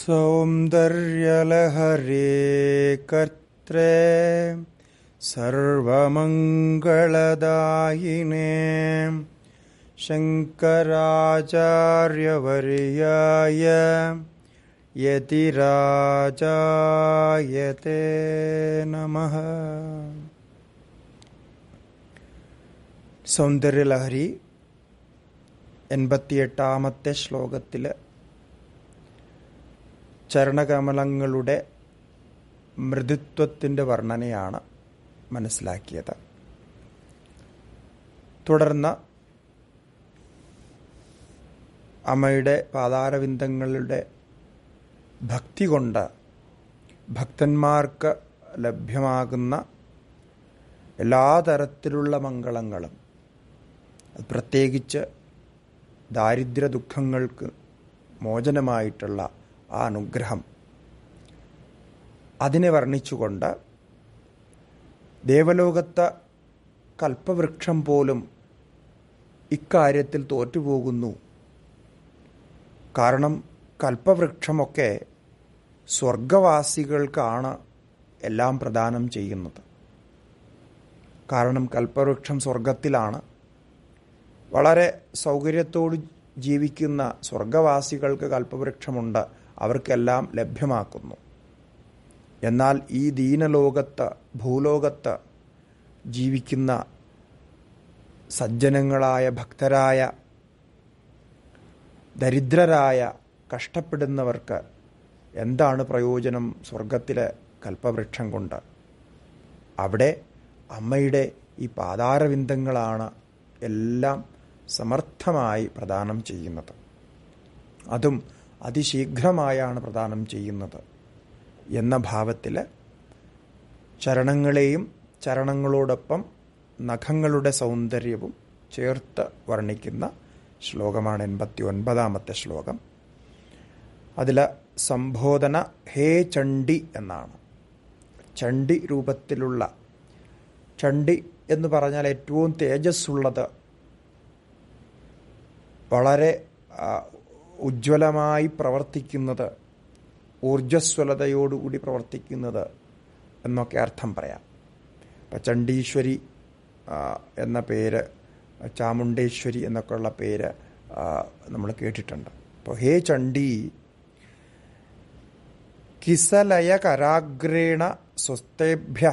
सौन्दर्यलहरे कर्त्रे सर्वमङ्गलदायिने शङ्कराचार्यवर्याय यतिराजायते नमः സൗന്ദര്യലഹരി എൺപത്തിയെട്ടാമത്തെ ശ്ലോകത്തിൽ ചരണകമലങ്ങളുടെ മൃദുത്വത്തിൻ്റെ വർണ്ണനയാണ് മനസ്സിലാക്കിയത് തുടർന്ന് അമ്മയുടെ പാതാരവിന്ദങ്ങളുടെ ഭക്തി കൊണ്ട് ഭക്തന്മാർക്ക് ലഭ്യമാകുന്ന എല്ലാ തരത്തിലുള്ള മംഗളങ്ങളും പ്രത്യേകിച്ച് ദാരിദ്ര്യ ദുഃഖങ്ങൾക്ക് മോചനമായിട്ടുള്ള ആ അനുഗ്രഹം അതിനെ വർണ്ണിച്ചുകൊണ്ട് ദേവലോകത്തെ കൽപ്പവൃക്ഷം പോലും ഇക്കാര്യത്തിൽ തോറ്റുപോകുന്നു കാരണം കൽപ്പവൃക്ഷമൊക്കെ സ്വർഗവാസികൾക്കാണ് എല്ലാം പ്രദാനം ചെയ്യുന്നത് കാരണം കൽപ്പവൃക്ഷം സ്വർഗത്തിലാണ് വളരെ സൗകര്യത്തോട് ജീവിക്കുന്ന സ്വർഗവാസികൾക്ക് കൽപ്പവൃക്ഷമുണ്ട് അവർക്കെല്ലാം ലഭ്യമാക്കുന്നു എന്നാൽ ഈ ദീനലോകത്ത് ഭൂലോകത്ത് ജീവിക്കുന്ന സജ്ജനങ്ങളായ ഭക്തരായ ദരിദ്രരായ കഷ്ടപ്പെടുന്നവർക്ക് എന്താണ് പ്രയോജനം സ്വർഗത്തിലെ കൽപ്പവൃക്ഷം കൊണ്ട് അവിടെ അമ്മയുടെ ഈ പാതാരവിന്ദങ്ങളാണ് എല്ലാം സമർത്ഥമായി പ്രദാനം ചെയ്യുന്നത് അതും അതിശീഘ്രമായാണ് പ്രദാനം ചെയ്യുന്നത് എന്ന ഭാവത്തിൽ ചരണങ്ങളെയും ചരണങ്ങളോടൊപ്പം നഖങ്ങളുടെ സൗന്ദര്യവും ചേർത്ത് വർണ്ണിക്കുന്ന ശ്ലോകമാണ് എൺപത്തി ഒൻപതാമത്തെ ശ്ലോകം അതിൽ സംബോധന ഹേ ചണ്ഡി എന്നാണ് ചണ്ഡി രൂപത്തിലുള്ള ചണ്ഡി എന്ന് പറഞ്ഞാൽ ഏറ്റവും തേജസ്സുള്ളത് വളരെ ഉജ്ജ്വലമായി പ്രവർത്തിക്കുന്നത് ഊർജ്ജസ്വലതയോടുകൂടി പ്രവർത്തിക്കുന്നത് എന്നൊക്കെ അർത്ഥം പറയാം ഇപ്പം ചണ്ഡീശ്വരി എന്ന പേര് ചാമുണ്ടേശ്വരി എന്നൊക്കെയുള്ള പേര് നമ്മൾ കേട്ടിട്ടുണ്ട് അപ്പോൾ ഹേ ചണ്ഡി കിസലയ കരാഗ്രേണ സ്വസ്ഥേഭ്യ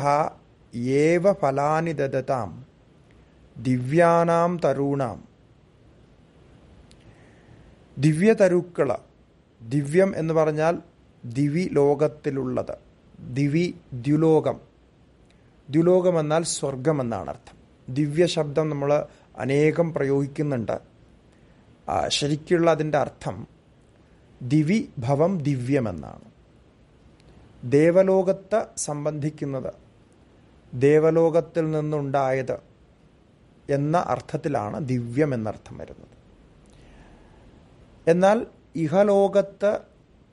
ഏവ ഫലാനി ദദതാം ദിവ്യാനാം തരൂണാം ദിവ്യതരുക്കള ദിവ്യം എന്ന് പറഞ്ഞാൽ ദിവി ലോകത്തിലുള്ളത് ദിവി ദ്യുലോകം ദ്യുലോകം എന്നാൽ എന്നാണ് അർത്ഥം ദിവ്യ ശബ്ദം നമ്മൾ അനേകം പ്രയോഗിക്കുന്നുണ്ട് ശരിക്കുള്ള അതിൻ്റെ അർത്ഥം ദിവി ഭവം ദിവ്യമെന്നാണ് ദേവലോകത്ത് സംബന്ധിക്കുന്നത് ദേവലോകത്തിൽ നിന്നുണ്ടായത് എന്ന അർത്ഥത്തിലാണ് ദിവ്യം എന്നർത്ഥം വരുന്നത് എന്നാൽ ഇഹലോകത്ത്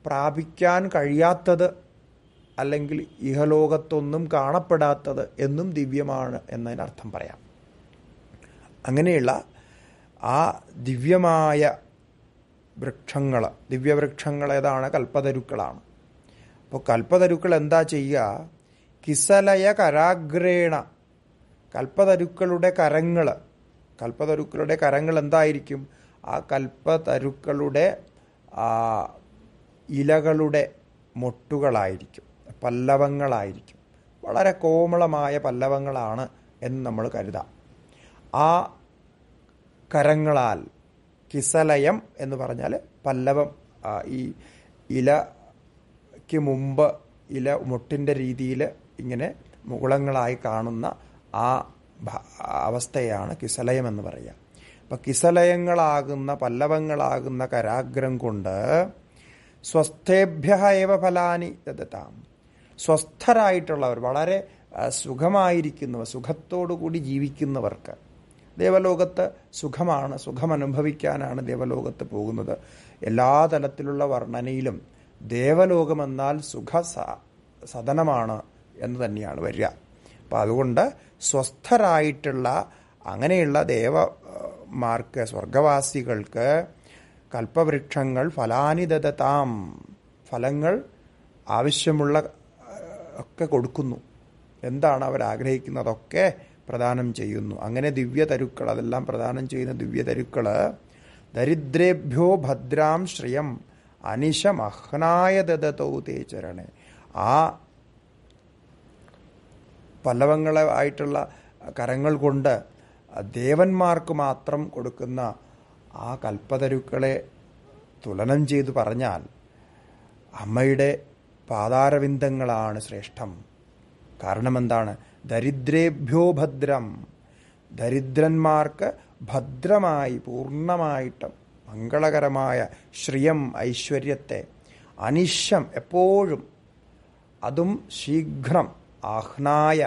പ്രാപിക്കാൻ കഴിയാത്തത് അല്ലെങ്കിൽ ഇഹലോകത്തൊന്നും കാണപ്പെടാത്തത് എന്നും ദിവ്യമാണ് എന്നതിനർത്ഥം പറയാം അങ്ങനെയുള്ള ആ ദിവ്യമായ വൃക്ഷങ്ങൾ ദിവ്യവൃക്ഷങ്ങൾ ഏതാണ് കൽപ്പതരുക്കളാണ് അപ്പോൾ കൽപ്പതരുക്കൾ എന്താ ചെയ്യുക കിസലയ കരാഗ്രേണ കൽപ്പതരുക്കളുടെ കരങ്ങൾ കൽപ്പതരുക്കളുടെ കരങ്ങൾ എന്തായിരിക്കും ആ കൽപ്പതരുക്കളുടെ ഇലകളുടെ മൊട്ടുകളായിരിക്കും പല്ലവങ്ങളായിരിക്കും വളരെ കോമളമായ പല്ലവങ്ങളാണ് എന്ന് നമ്മൾ കരുതാം ആ കരങ്ങളാൽ കിസലയം എന്ന് പറഞ്ഞാൽ പല്ലവം ഈ ഇലയ്ക്ക് മുമ്പ് ഇല മുട്ടിൻ്റെ രീതിയിൽ ഇങ്ങനെ മുകുളങ്ങളായി കാണുന്ന ആ അവസ്ഥയാണ് കിസലയം എന്ന് പറയുക കിസലയങ്ങളാകുന്ന പല്ലവങ്ങളാകുന്ന കരാഗ്രം കൊണ്ട് സ്വസ്ഥേഭ്യ ഏവ ഫലാനി ദത്താം സ്വസ്ഥരായിട്ടുള്ളവർ വളരെ സുഖമായിരിക്കുന്നവർ സുഖത്തോടുകൂടി ജീവിക്കുന്നവർക്ക് ദേവലോകത്ത് സുഖമാണ് സുഖമനുഭവിക്കാനാണ് ദേവലോകത്ത് പോകുന്നത് എല്ലാ തലത്തിലുള്ള വർണ്ണനയിലും ദേവലോകമെന്നാൽ സുഖ സദനമാണ് എന്ന് തന്നെയാണ് വരിക അപ്പം അതുകൊണ്ട് സ്വസ്ഥരായിട്ടുള്ള അങ്ങനെയുള്ള ദേവ മാർക്ക് സ്വർഗവാസികൾക്ക് കൽപ്പവൃക്ഷങ്ങൾ ഫലാനിതതാം ഫലങ്ങൾ ആവശ്യമുള്ള ഒക്കെ കൊടുക്കുന്നു എന്താണ് അവർ ആഗ്രഹിക്കുന്നതൊക്കെ പ്രദാനം ചെയ്യുന്നു അങ്ങനെ ദിവ്യ തരുക്കൾ അതെല്ലാം പ്രദാനം ചെയ്യുന്ന ദിവ്യ തരുക്കൾ ദരിദ്രേഭ്യോ ഭദ്രാം ശ്രയം അനിശമഹ്നായ ദതൗ തേചരണേ ആ പല്ലവങ്ങളായിട്ടുള്ള ആയിട്ടുള്ള കരങ്ങൾ കൊണ്ട് ദേവന്മാർക്ക് മാത്രം കൊടുക്കുന്ന ആ കൽപ്പതരുക്കളെ തുലനം ചെയ്തു പറഞ്ഞാൽ അമ്മയുടെ പാതാരവിന്ദങ്ങളാണ് ശ്രേഷ്ഠം കാരണം എന്താണ് ദരിദ്രേഭ്യോ ഭദ്രം ദരിദ്രന്മാർക്ക് ഭദ്രമായി പൂർണ്ണമായിട്ട് മംഗളകരമായ ശ്രിയം ഐശ്വര്യത്തെ അനിശ്യം എപ്പോഴും അതും ശീഘ്രം ആഹ്നായ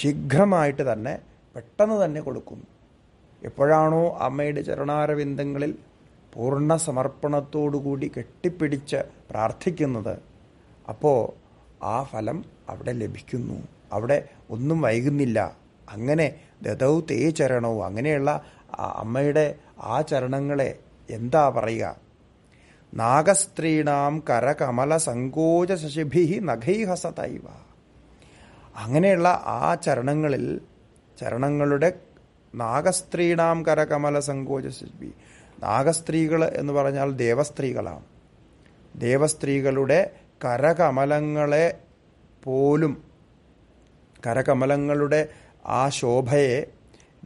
ശീഘ്രമായിട്ട് തന്നെ പെട്ടെന്ന് തന്നെ കൊടുക്കുന്നു എപ്പോഴാണോ അമ്മയുടെ ചരണാരവിന്ദങ്ങളിൽ പൂർണ്ണ സമർപ്പണത്തോടുകൂടി കെട്ടിപ്പിടിച്ച് പ്രാർത്ഥിക്കുന്നത് അപ്പോൾ ആ ഫലം അവിടെ ലഭിക്കുന്നു അവിടെ ഒന്നും വൈകുന്നില്ല അങ്ങനെ ദതൗ തേ ചരണവും അങ്ങനെയുള്ള അമ്മയുടെ ആ ചരണങ്ങളെ എന്താ പറയുക നാഗസ്ത്രീണാം കരകമല സങ്കോച ശശിഭി നഖൈഹസതൈവ അങ്ങനെയുള്ള ആ ചരണങ്ങളിൽ ചരണങ്ങളുടെ നാഗസ്ത്രീണാം കരകമല സങ്കോചശില്പി നാഗസ്ത്രീകൾ എന്ന് പറഞ്ഞാൽ ദേവസ്ത്രീകളാണ് ദേവസ്ത്രീകളുടെ കരകമലങ്ങളെ പോലും കരകമലങ്ങളുടെ ആ ശോഭയെ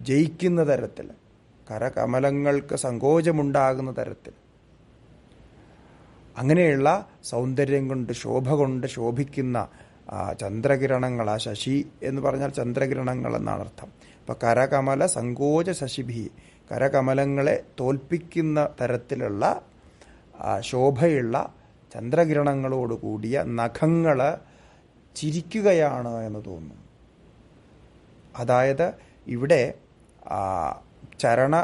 ജയിക്കുന്ന തരത്തിൽ കരകമലങ്ങൾക്ക് സങ്കോചമുണ്ടാകുന്ന തരത്തിൽ അങ്ങനെയുള്ള സൗന്ദര്യം കൊണ്ട് ശോഭ കൊണ്ട് ശോഭിക്കുന്ന ആ ചന്ദ്രകിരണങ്ങൾ ആ ശശി എന്ന് പറഞ്ഞാൽ ചന്ദ്രകിരണങ്ങൾ എന്നാണ് അർത്ഥം അപ്പൊ കരകമല സങ്കോച ശശിഭി കരകമലങ്ങളെ തോൽപ്പിക്കുന്ന തരത്തിലുള്ള ശോഭയുള്ള ചന്ദ്രകിരണങ്ങളോട് കൂടിയ നഖങ്ങൾ ചിരിക്കുകയാണ് എന്ന് തോന്നുന്നു അതായത് ഇവിടെ ചരണ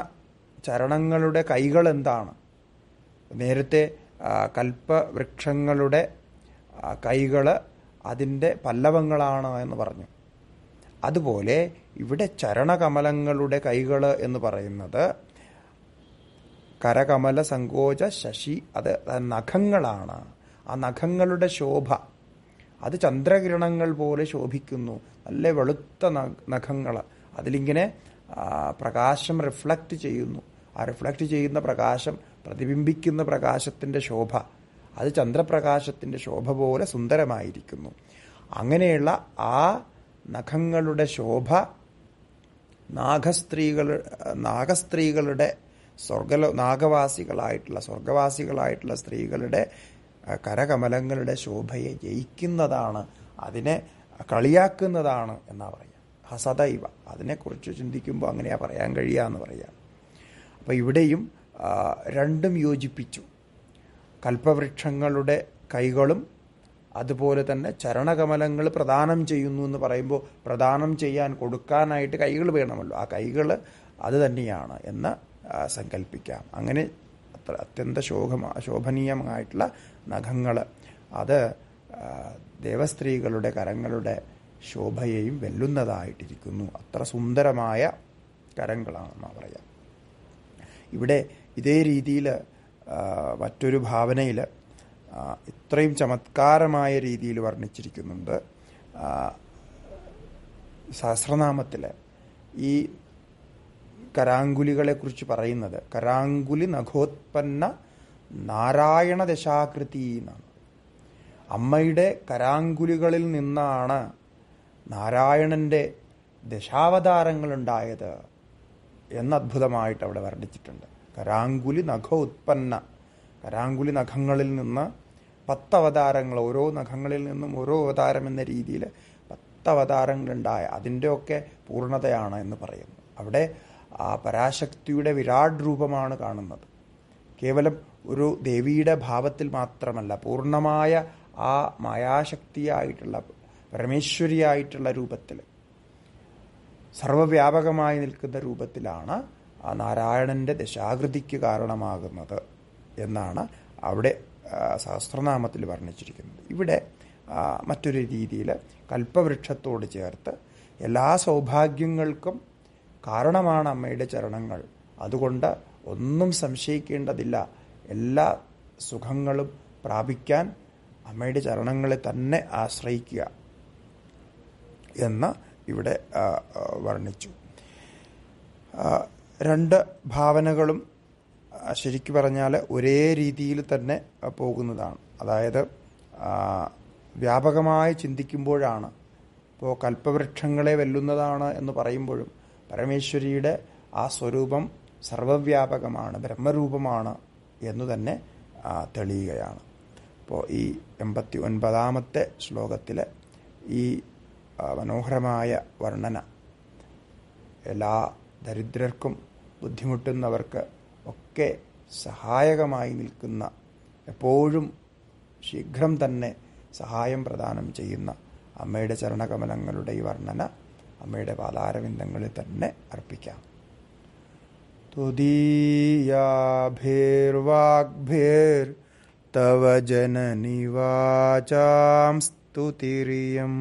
ചരണങ്ങളുടെ കൈകൾ എന്താണ് നേരത്തെ കൽപ്പവൃക്ഷങ്ങളുടെ കൈകൾ അതിൻ്റെ പല്ലവങ്ങളാണ് എന്ന് പറഞ്ഞു അതുപോലെ ഇവിടെ ചരണകമലങ്ങളുടെ കൈകൾ എന്ന് പറയുന്നത് കരകമല സങ്കോച ശശി അത് നഖങ്ങളാണ് ആ നഖങ്ങളുടെ ശോഭ അത് ചന്ദ്രകിരണങ്ങൾ പോലെ ശോഭിക്കുന്നു നല്ല വെളുത്ത നഖങ്ങൾ അതിലിങ്ങനെ പ്രകാശം റിഫ്ലക്റ്റ് ചെയ്യുന്നു ആ റിഫ്ലക്റ്റ് ചെയ്യുന്ന പ്രകാശം പ്രതിബിംബിക്കുന്ന പ്രകാശത്തിൻ്റെ ശോഭ അത് ചന്ദ്രപ്രകാശത്തിൻ്റെ ശോഭ പോലെ സുന്ദരമായിരിക്കുന്നു അങ്ങനെയുള്ള ആ നഖങ്ങളുടെ ശോഭ നാഗസ്ത്രീകൾ നാഗസ്ത്രീകളുടെ സ്വർഗ നാഗവാസികളായിട്ടുള്ള സ്വർഗവാസികളായിട്ടുള്ള സ്ത്രീകളുടെ കരകമലങ്ങളുടെ ശോഭയെ ജയിക്കുന്നതാണ് അതിനെ കളിയാക്കുന്നതാണ് എന്നാ പറയുക ഹസദൈവ അതിനെക്കുറിച്ച് ചിന്തിക്കുമ്പോൾ അങ്ങനെയാ പറയാൻ കഴിയുക എന്ന് പറയുക അപ്പോൾ ഇവിടെയും രണ്ടും യോജിപ്പിച്ചു കൽപ്പവൃക്ഷങ്ങളുടെ കൈകളും അതുപോലെ തന്നെ ചരണകമലങ്ങൾ പ്രദാനം ചെയ്യുന്നു എന്ന് പറയുമ്പോൾ പ്രദാനം ചെയ്യാൻ കൊടുക്കാനായിട്ട് കൈകൾ വേണമല്ലോ ആ കൈകൾ അത് തന്നെയാണ് എന്ന് സങ്കല്പിക്കാം അങ്ങനെ അത്ര അത്യന്ത ശോഭ ശോഭനീയമായിട്ടുള്ള നഖങ്ങൾ അത് ദേവസ്ത്രീകളുടെ കരങ്ങളുടെ ശോഭയെയും വെല്ലുന്നതായിട്ടിരിക്കുന്നു അത്ര സുന്ദരമായ കരങ്ങളാണെന്നാണ് പറയാം ഇവിടെ ഇതേ രീതിയിൽ മറ്റൊരു ഭാവനയിൽ ഇത്രയും ചമത്കാരമായ രീതിയിൽ വർണ്ണിച്ചിരിക്കുന്നുണ്ട് സഹസ്രനാമത്തിൽ ഈ കരാങ്കുലികളെക്കുറിച്ച് പറയുന്നത് കരാങ്കുലി നഖോത്പന്ന നാരായണ ദശാകൃതി എന്നാണ് അമ്മയുടെ കരാങ്കുലികളിൽ നിന്നാണ് നാരായണന്റെ ദശാവതാരങ്ങളുണ്ടായത് എന്നദ്ഭുതമായിട്ട് അവിടെ വർണ്ണിച്ചിട്ടുണ്ട് കരാങ്കുലി നഖ ഉത്പന്ന കരാങ്കുലി നഖങ്ങളിൽ നിന്ന് പത്ത് അവതാരങ്ങൾ ഓരോ നഖങ്ങളിൽ നിന്നും ഓരോ അവതാരം എന്ന രീതിയിൽ പത്ത് അവതാരങ്ങളുണ്ടായ അതിൻ്റെയൊക്കെ പൂർണ്ണതയാണ് എന്ന് പറയുന്നു അവിടെ ആ പരാശക്തിയുടെ വിരാട് രൂപമാണ് കാണുന്നത് കേവലം ഒരു ദേവിയുടെ ഭാവത്തിൽ മാത്രമല്ല പൂർണ്ണമായ ആ മായാശക്തിയായിട്ടുള്ള പരമേശ്വരിയായിട്ടുള്ള രൂപത്തിൽ സർവവ്യാപകമായി നിൽക്കുന്ന രൂപത്തിലാണ് ആ നാരായണൻ്റെ ദശാകൃതിക്ക് കാരണമാകുന്നത് എന്നാണ് അവിടെ സഹസ്രനാമത്തിൽ വർണ്ണിച്ചിരിക്കുന്നത് ഇവിടെ മറ്റൊരു രീതിയിൽ കൽപ്പവൃക്ഷത്തോട് ചേർത്ത് എല്ലാ സൗഭാഗ്യങ്ങൾക്കും കാരണമാണ് അമ്മയുടെ ചരണങ്ങൾ അതുകൊണ്ട് ഒന്നും സംശയിക്കേണ്ടതില്ല എല്ലാ സുഖങ്ങളും പ്രാപിക്കാൻ അമ്മയുടെ ചരണങ്ങളെ തന്നെ ആശ്രയിക്കുക എന്ന് ഇവിടെ വർണ്ണിച്ചു രണ്ട് ഭാവനകളും ശരിക്കു പറഞ്ഞാൽ ഒരേ രീതിയിൽ തന്നെ പോകുന്നതാണ് അതായത് വ്യാപകമായി ചിന്തിക്കുമ്പോഴാണ് ഇപ്പോൾ കൽപ്പവൃക്ഷങ്ങളെ വെല്ലുന്നതാണ് എന്ന് പറയുമ്പോഴും പരമേശ്വരിയുടെ ആ സ്വരൂപം സർവവ്യാപകമാണ് ബ്രഹ്മരൂപമാണ് എന്നു തന്നെ തെളിയുകയാണ് അപ്പോൾ ഈ എൺപത്തി ഒൻപതാമത്തെ ശ്ലോകത്തിലെ ഈ മനോഹരമായ വർണ്ണന എല്ലാ ദരിദ്രർക്കും ബുദ്ധിമുട്ടുന്നവർക്ക് ഒക്കെ സഹായകമായി നിൽക്കുന്ന എപ്പോഴും ശീഘ്രം തന്നെ സഹായം പ്രദാനം ചെയ്യുന്ന അമ്മയുടെ ചരണകമലങ്ങളുടെ ഈ വർണ്ണന അമ്മയുടെ പാലാരവിന്ദങ്ങളിൽ തന്നെ അർപ്പിക്കാം തവ ജനനിവാചാം സ്തുതിരിയം